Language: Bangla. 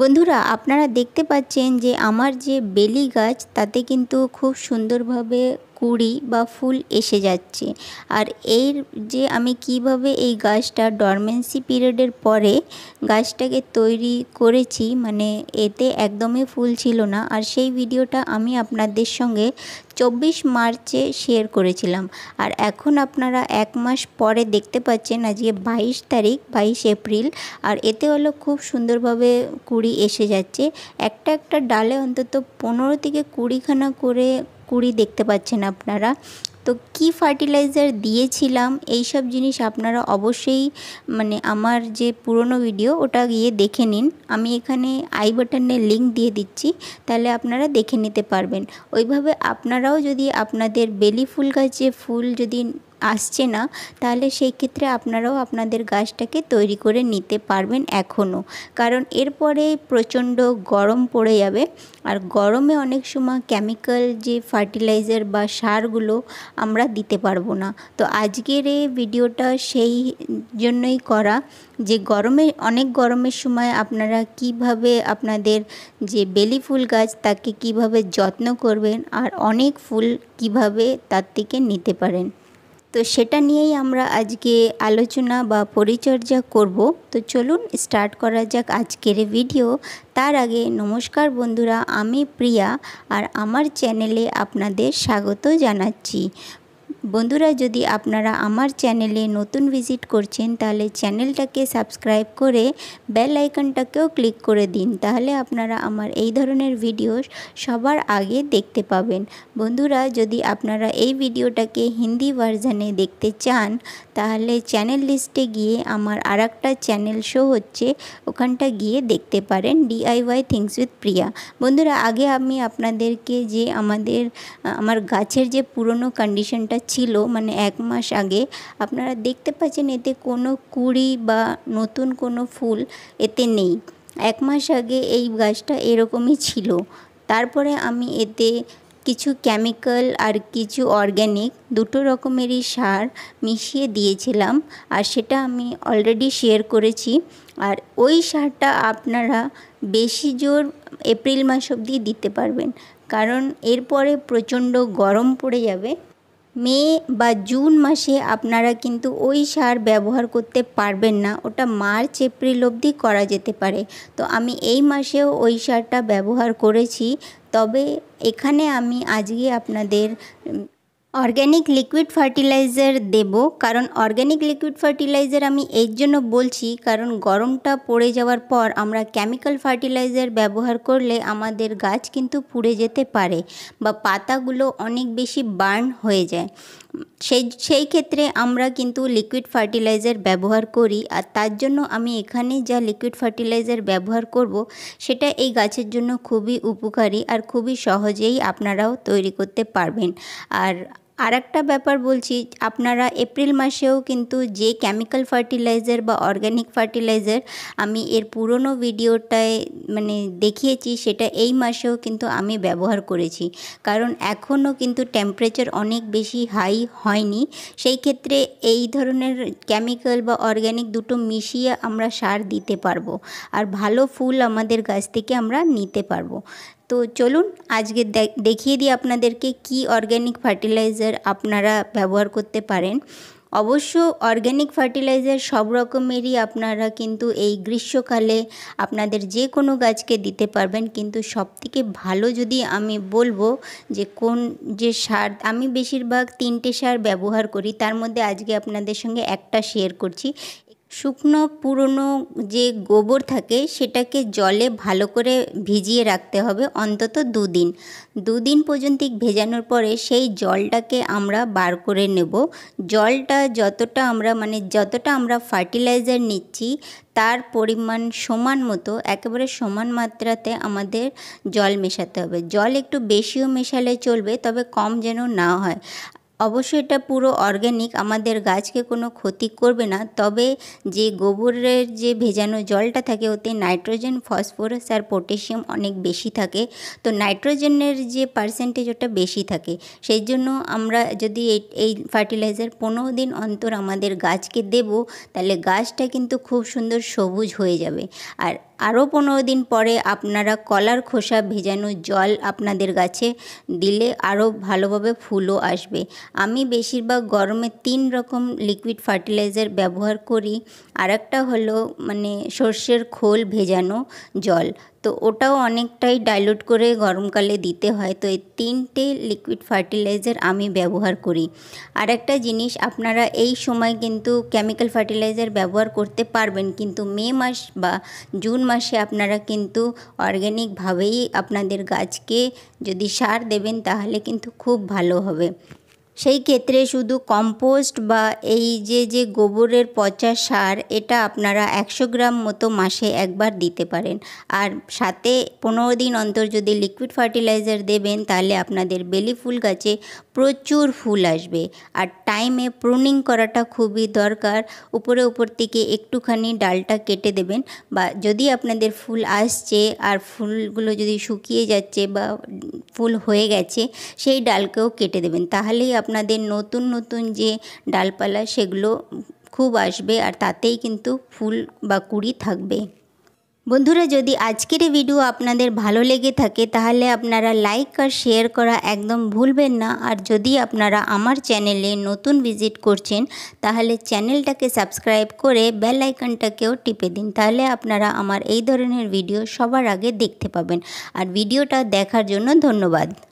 বন্ধুরা আপনারা দেখতে পাচ্ছেন যে আমার যে বেলি গাছ তাতে কিন্তু খুব সুন্দরভাবে কুঁড়ি বা ফুল এসে যাচ্ছে আর এর যে আমি কিভাবে এই গাছটা ডরমেন্সি পিরিয়ডের পরে গাছটাকে তৈরি করেছি মানে এতে একদমই ফুল ছিল না আর সেই ভিডিওটা আমি আপনাদের সঙ্গে চব্বিশ মার্চে শেয়ার করেছিলাম আর এখন আপনারা এক মাস পরে দেখতে পাচ্ছেন আজকে বাইশ তারিখ বাইশ এপ্রিল আর এতে হলো খুব সুন্দরভাবে কুড়ি এসে যাচ্ছে একটা একটা ডালে অন্তত পনেরো থেকে কুড়িখানা করে কুড়ি দেখতে পাচ্ছেন আপনারা তো কি ফার্টিলাইজার দিয়েছিলাম এই সব জিনিস আপনারা অবশ্যই মানে আমার যে পুরনো ভিডিও ওটা গিয়ে দেখে নিন আমি এখানে আই বাটনের লিঙ্ক দিয়ে দিচ্ছি তাহলে আপনারা দেখে নিতে পারবেন ওইভাবে আপনারাও যদি আপনাদের বেলি ফুল গাছে ফুল যদি আসছে না তাহলে সেই ক্ষেত্রে আপনারাও আপনাদের গাছটাকে তৈরি করে নিতে পারবেন এখনও কারণ এরপরে প্রচণ্ড গরম পড়ে যাবে আর গরমে অনেক সময় কেমিক্যাল যে ফার্টিলাইজার বা সারগুলো আমরা দিতে পারবো না তো আজকের এই ভিডিওটা সেই জন্যই করা যে গরমে অনেক গরমের সময় আপনারা কিভাবে আপনাদের যে বেলি ফুল গাছ তাকে কিভাবে যত্ন করবেন আর অনেক ফুল কিভাবে তার থেকে নিতে পারেন তো সেটা নিয়েই আমরা আজকে আলোচনা বা পরিচর্যা করব তো চলুন স্টার্ট করা যাক আজকের ভিডিও তার আগে নমস্কার বন্ধুরা আমি প্রিয়া আর আমার চ্যানেলে আপনাদের স্বাগত জানাচ্ছি বন্ধুরা যদি আপনারা আমার চ্যানেলে নতুন ভিজিট করছেন তাহলে চ্যানেলটাকে সাবস্ক্রাইব করে বেল আইকনটাকেও ক্লিক করে দিন তাহলে আপনারা আমার এই ধরনের ভিডিও সবার আগে দেখতে পাবেন বন্ধুরা যদি আপনারা এই ভিডিওটাকে হিন্দি ভার্জানে দেখতে চান তাহলে চ্যানেল লিস্টে গিয়ে আমার আর চ্যানেল শো হচ্ছে ওখানটা গিয়ে দেখতে পারেন ডিআইওয়াই থিংস উইথ প্রিয়া বন্ধুরা আগে আমি আপনাদেরকে যে আমাদের আমার গাছের যে পুরনো কন্ডিশনটা ছিল মানে এক মাস আগে আপনারা দেখতে পাচ্ছেন এতে কোনো কুড়ি বা নতুন কোনো ফুল এতে নেই এক মাস আগে এই গাছটা এরকমই ছিল তারপরে আমি এতে কিছু কেমিক্যাল আর কিছু অর্গ্যানিক দুটো রকমেরই সার মিশিয়ে দিয়েছিলাম আর সেটা আমি অলরেডি শেয়ার করেছি আর ওই সারটা আপনারা বেশি জোর এপ্রিল মাস অবধি দিতে পারবেন কারণ এরপরে প্রচণ্ড গরম পড়ে যাবে মে বা জুন মাসে আপনারা কিন্তু ওই সার ব্যবহার করতে পারবেন না ওটা মার্চ এপ্রিল অবধি করা যেতে পারে তো আমি এই মাসেও ওই সারটা ব্যবহার করেছি তবে এখানে আমি আজকে আপনাদের অর্গ্যানিক লিকুইড ফার্টিলাইজার দেব কারণ অর্গ্যানিক লিকুইড ফার্টিলাইজার আমি এর জন্য বলছি কারণ গরমটা পড়ে যাওয়ার পর আমরা কেমিক্যাল ফার্টিলাইজার ব্যবহার করলে আমাদের গাছ কিন্তু পুড়ে যেতে পারে বা পাতাগুলো অনেক বেশি বার্ন হয়ে যায় সেই সেই ক্ষেত্রে আমরা কিন্তু লিকুইড ফার্টিলাইজার ব্যবহার করি আর তার জন্য আমি এখানে যা লিকুইড ফার্টিলাইজার ব্যবহার করব সেটা এই গাছের জন্য খুবই উপকারী আর খুবই সহজেই আপনারাও তৈরি করতে পারবেন আর আর একটা ব্যাপার বলছি আপনারা এপ্রিল মাসেও কিন্তু যে কেমিক্যাল ফার্টিলাইজার বা অর্গ্যানিক ফার্টিলাইজার আমি এর পুরনো ভিডিওটায় মানে দেখিয়েছি সেটা এই মাসেও কিন্তু আমি ব্যবহার করেছি কারণ এখনও কিন্তু টেম্পারেচার অনেক বেশি হাই হয়নি সেই ক্ষেত্রে এই ধরনের কেমিক্যাল বা অর্গ্যানিক দুটো মিশিয়ে আমরা সার দিতে পারবো আর ভালো ফুল আমাদের গাছ থেকে আমরা নিতে পারবো তো চলুন আজকে দেখিয়ে দিই আপনাদেরকে কি অর্গ্যানিক ফার্টিলাইজার আপনারা ব্যবহার করতে পারেন অবশ্য অর্গ্যানিক ফার্টিলাইজার সব রকমেরই আপনারা কিন্তু এই গ্রীষ্মকালে আপনাদের যে কোনো গাছকে দিতে পারবেন কিন্তু সবথেকে ভালো যদি আমি বলবো যে কোন যে সার আমি বেশিরভাগ তিনটে সার ব্যবহার করি তার মধ্যে আজকে আপনাদের সঙ্গে একটা শেয়ার করছি শুকনো পুরনো যে গোবর থাকে সেটাকে জলে ভালো করে ভিজিয়ে রাখতে হবে অন্তত দুদিন দুদিন পর্যন্ত ভেজানোর পরে সেই জলটাকে আমরা বার করে নেব জলটা যতটা আমরা মানে যতটা আমরা ফার্টিলাইজার নিচ্ছি তার পরিমাণ সমান মতো একেবারে সমান মাত্রাতে আমাদের জল মেশাতে হবে জল একটু বেশিও মেশালে চলবে তবে কম যেন না হয় অবশ্যই এটা পুরো অর্গ্যানিক আমাদের গাছকে কোনো ক্ষতি করবে না তবে যে গোবরের যে ভেজানো জলটা থাকে ওতে নাইট্রোজেন ফসফরাস আর পটাশিয়াম অনেক বেশি থাকে তো নাইট্রোজেনের যে পার্সেন্টেজ ওটা বেশি থাকে সেই জন্য আমরা যদি এই ফার্টিলাইজার পনেরো দিন অন্তর আমাদের গাছকে দেব তাহলে গাছটা কিন্তু খুব সুন্দর সবুজ হয়ে যাবে আর আরও পনেরো দিন পরে আপনারা কলার খোসা ভেজানো জল আপনাদের গাছে দিলে আরও ভালোভাবে ফুলও আসবে আমি বেশিরভাগ গরমে তিন রকম লিকুইড ফার্টিলাইজার ব্যবহার করি আর একটা হলো মানে সর্ষের খোল ভেজানো জল তো ওটাও অনেকটাই ডাইলুট করে গরমকালে দিতে হয় তো এই তিনটে লিকুইড ফার্টিলাইজার আমি ব্যবহার করি আর একটা জিনিস আপনারা এই সময় কিন্তু কেমিক্যাল ফার্টিলাইজার ব্যবহার করতে পারবেন কিন্তু মে মাস বা জুন মাশি আপনারা কিন্তু অর্গানিকভাবেই আপনাদের গাছকে যদি সার দেবেন তাহলে কিন্তু খুব ভালো হবে সেই ক্ষেত্রে শুধু কম্পোস্ট বা এই যে যে গোবরের পচা সার এটা আপনারা একশো গ্রাম মতো মাসে একবার দিতে পারেন আর সাথে পনেরো দিন অন্তর যদি লিকুইড ফার্টিলাইজার দেবেন তাহলে আপনাদের বেলি ফুল গাছে প্রচুর ফুল আসবে আর টাইমে প্রুনিং করাটা খুবই দরকার উপরে উপর থেকে একটুখানি ডালটা কেটে দেবেন বা যদি আপনাদের ফুল আসছে আর ফুলগুলো যদি শুকিয়ে যাচ্ছে বা ফুল হয়ে গেছে সেই ডালকেও কেটে দেবেন তাহলেই আপনার আপনাদের নতুন নতুন যে ডালপালা সেগুলো খুব আসবে আর তাতেই কিন্তু ফুল বা কুড়ি থাকবে বন্ধুরা যদি আজকের ভিডিও আপনাদের ভালো লেগে থাকে তাহলে আপনারা লাইক আর শেয়ার করা একদম ভুলবেন না আর যদি আপনারা আমার চ্যানেলে নতুন ভিজিট করছেন তাহলে চ্যানেলটাকে সাবস্ক্রাইব করে বেল আইকনটাকেও টিপে দিন তাহলে আপনারা আমার এই ধরনের ভিডিও সবার আগে দেখতে পাবেন আর ভিডিওটা দেখার জন্য ধন্যবাদ